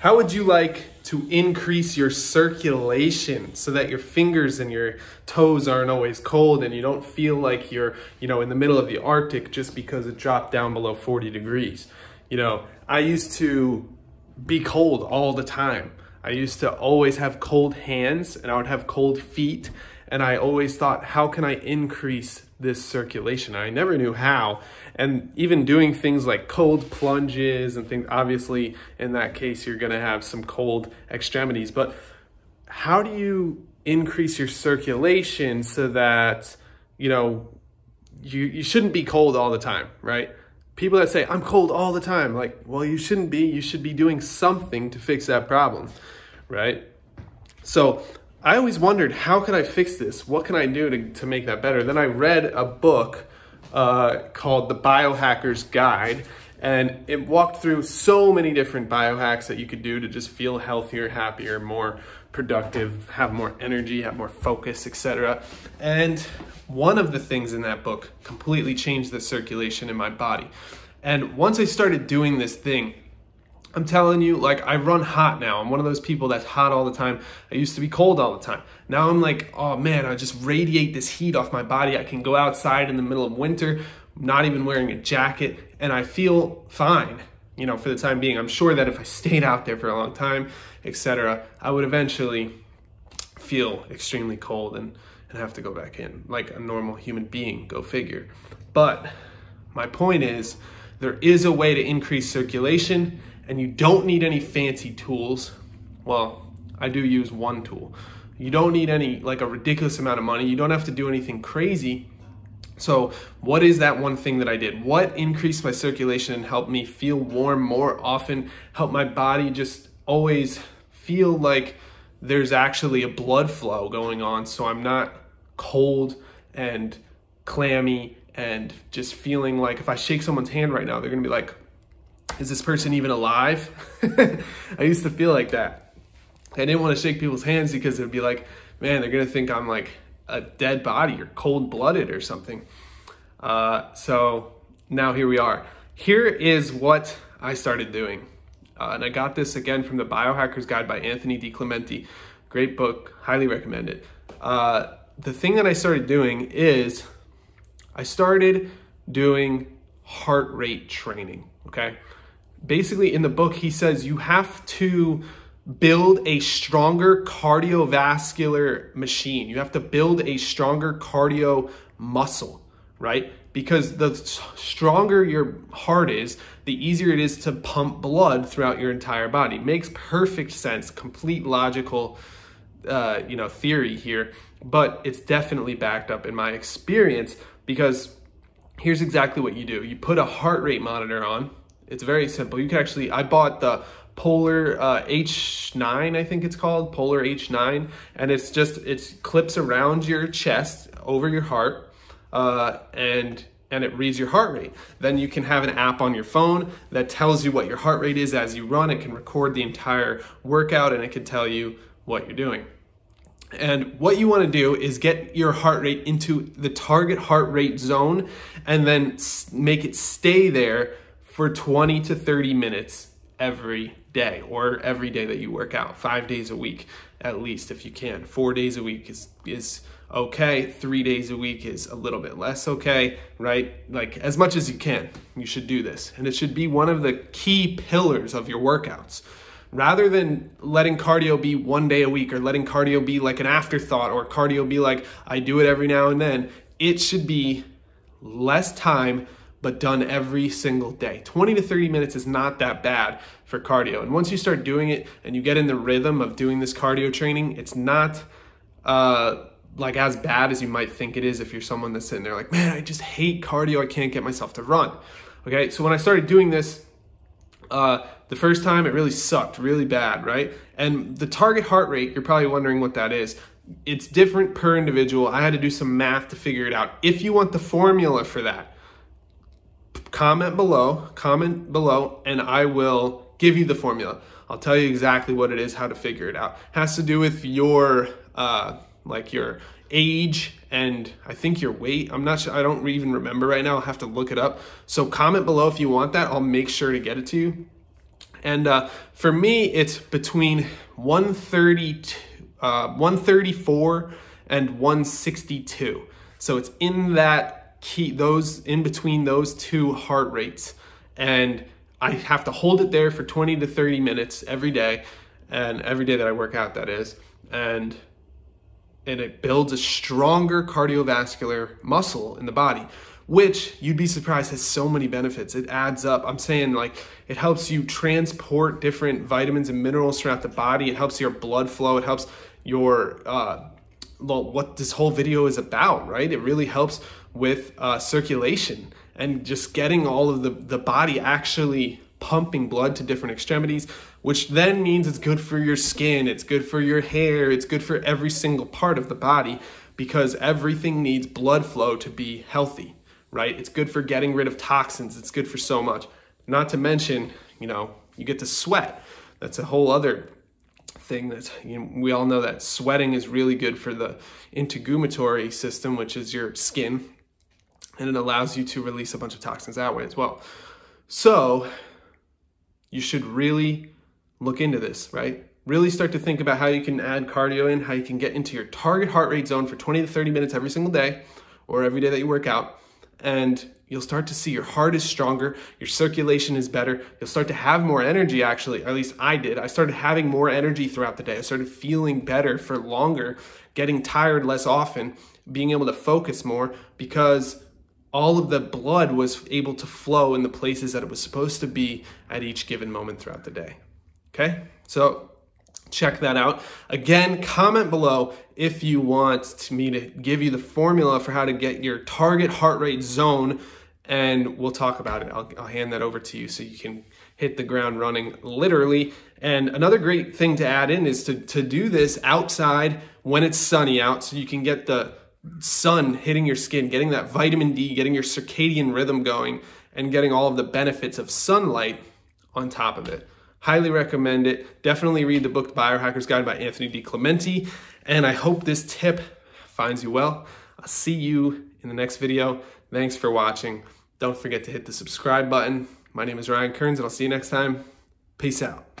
How would you like to increase your circulation so that your fingers and your toes aren't always cold and you don't feel like you're, you know, in the middle of the Arctic just because it dropped down below 40 degrees? You know, I used to be cold all the time. I used to always have cold hands and I would have cold feet and I always thought, how can I increase this circulation. I never knew how. And even doing things like cold plunges and things, obviously, in that case, you're going to have some cold extremities. But how do you increase your circulation so that, you know, you, you shouldn't be cold all the time, right? People that say, I'm cold all the time, like, well, you shouldn't be. You should be doing something to fix that problem, right? So I always wondered, how could I fix this? What can I do to, to make that better? Then I read a book uh, called The Biohacker's Guide, and it walked through so many different biohacks that you could do to just feel healthier, happier, more productive, have more energy, have more focus, etc. And one of the things in that book completely changed the circulation in my body. And once I started doing this thing, I'm telling you, like, I run hot now. I'm one of those people that's hot all the time. I used to be cold all the time. Now I'm like, oh man, I just radiate this heat off my body. I can go outside in the middle of winter, not even wearing a jacket, and I feel fine, you know, for the time being. I'm sure that if I stayed out there for a long time, etc., I would eventually feel extremely cold and, and have to go back in, like a normal human being, go figure. But my point is, there is a way to increase circulation and you don't need any fancy tools, well, I do use one tool. You don't need any, like a ridiculous amount of money. You don't have to do anything crazy. So what is that one thing that I did? What increased my circulation and helped me feel warm more often, help my body just always feel like there's actually a blood flow going on so I'm not cold and clammy and just feeling like if I shake someone's hand right now, they're gonna be like, is this person even alive? I used to feel like that. I didn't want to shake people's hands because it'd be like, man, they're going to think I'm like a dead body or cold blooded or something. Uh, so now here we are. Here is what I started doing. Uh, and I got this again from the Biohacker's Guide by Anthony DiClementi. Great book, highly recommend it. Uh, the thing that I started doing is I started doing heart rate training, okay? basically in the book, he says you have to build a stronger cardiovascular machine. You have to build a stronger cardio muscle, right? Because the stronger your heart is, the easier it is to pump blood throughout your entire body. Makes perfect sense, complete logical, uh, you know, theory here, but it's definitely backed up in my experience because here's exactly what you do. You put a heart rate monitor on, it's very simple. You can actually, I bought the Polar uh, H9, I think it's called, Polar H9, and it's just, it clips around your chest, over your heart, uh, and and it reads your heart rate. Then you can have an app on your phone that tells you what your heart rate is as you run. It can record the entire workout and it can tell you what you're doing. And what you want to do is get your heart rate into the target heart rate zone and then make it stay there for 20 to 30 minutes every day or every day that you work out, five days a week at least if you can. Four days a week is, is okay. Three days a week is a little bit less okay, right? Like as much as you can, you should do this. And it should be one of the key pillars of your workouts. Rather than letting cardio be one day a week or letting cardio be like an afterthought or cardio be like, I do it every now and then, it should be less time but done every single day. 20 to 30 minutes is not that bad for cardio. And once you start doing it and you get in the rhythm of doing this cardio training, it's not uh, like as bad as you might think it is if you're someone that's sitting there like, man, I just hate cardio. I can't get myself to run. Okay, so when I started doing this, uh, the first time it really sucked, really bad, right? And the target heart rate, you're probably wondering what that is. It's different per individual. I had to do some math to figure it out. If you want the formula for that, comment below, comment below, and I will give you the formula. I'll tell you exactly what it is, how to figure it out. It has to do with your, uh, like your age and I think your weight. I'm not sure, I don't even remember right now. I'll have to look it up. So comment below if you want that. I'll make sure to get it to you. And uh, for me, it's between 132, uh, 134 and 162. So it's in that key, those in between those two heart rates. And I have to hold it there for 20 to 30 minutes every day and every day that I work out, that is. And and it builds a stronger cardiovascular muscle in the body, which you'd be surprised has so many benefits. It adds up. I'm saying like it helps you transport different vitamins and minerals throughout the body. It helps your blood flow. It helps your uh, well, what this whole video is about, right? It really helps with uh, circulation and just getting all of the, the body actually pumping blood to different extremities, which then means it's good for your skin, it's good for your hair, it's good for every single part of the body because everything needs blood flow to be healthy, right? It's good for getting rid of toxins, it's good for so much. Not to mention, you know, you get to sweat. That's a whole other thing that you know, we all know that sweating is really good for the integumentary system, which is your skin, and it allows you to release a bunch of toxins that way as well. So you should really look into this, right? Really start to think about how you can add cardio in, how you can get into your target heart rate zone for 20 to 30 minutes every single day or every day that you work out and you'll start to see your heart is stronger, your circulation is better, you'll start to have more energy actually, at least I did. I started having more energy throughout the day. I started feeling better for longer, getting tired less often, being able to focus more because all of the blood was able to flow in the places that it was supposed to be at each given moment throughout the day. Okay? So check that out. Again, comment below if you want me to give you the formula for how to get your target heart rate zone and we'll talk about it. I'll, I'll, hand that over to you so you can hit the ground running literally. And another great thing to add in is to, to do this outside when it's sunny out so you can get the sun hitting your skin, getting that vitamin D, getting your circadian rhythm going, and getting all of the benefits of sunlight on top of it. Highly recommend it. Definitely read the book Biohacker's Guide by Anthony D. Clementi. And I hope this tip finds you well. I'll see you in the next video. Thanks for watching. Don't forget to hit the subscribe button. My name is Ryan Kearns, and I'll see you next time. Peace out.